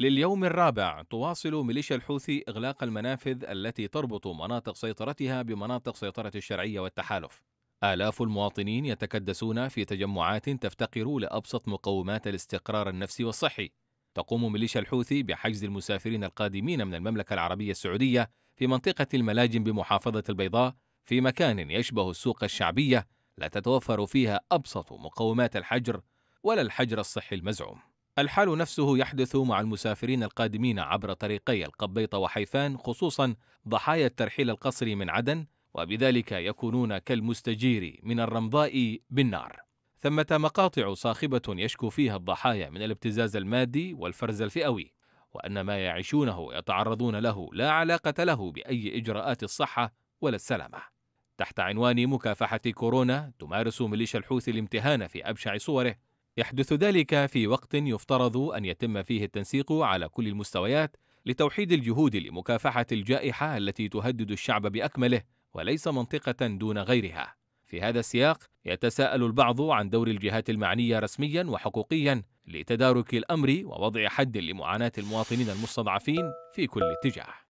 لليوم الرابع تواصل ميليشيا الحوثي إغلاق المنافذ التي تربط مناطق سيطرتها بمناطق سيطرة الشرعية والتحالف آلاف المواطنين يتكدسون في تجمعات تفتقر لأبسط مقومات الاستقرار النفسي والصحي تقوم ميليشيا الحوثي بحجز المسافرين القادمين من المملكة العربية السعودية في منطقة الملاجم بمحافظة البيضاء في مكان يشبه السوق الشعبية لا تتوفر فيها أبسط مقومات الحجر ولا الحجر الصحي المزعوم الحال نفسه يحدث مع المسافرين القادمين عبر طريقي القبيط وحيفان خصوصا ضحايا الترحيل القصري من عدن وبذلك يكونون كالمستجير من الرمضاء بالنار ثمة مقاطع صاخبة يشكو فيها الضحايا من الابتزاز المادي والفرز الفئوي وأن ما يعيشونه يتعرضون له لا علاقة له بأي إجراءات الصحة ولا السلامة تحت عنوان مكافحة كورونا تمارس ميليشيا الحوثي الامتهان في أبشع صوره يحدث ذلك في وقت يفترض أن يتم فيه التنسيق على كل المستويات لتوحيد الجهود لمكافحة الجائحة التي تهدد الشعب بأكمله وليس منطقة دون غيرها. في هذا السياق يتساءل البعض عن دور الجهات المعنية رسميا وحقوقيا لتدارك الأمر ووضع حد لمعاناة المواطنين المستضعفين في كل اتجاه.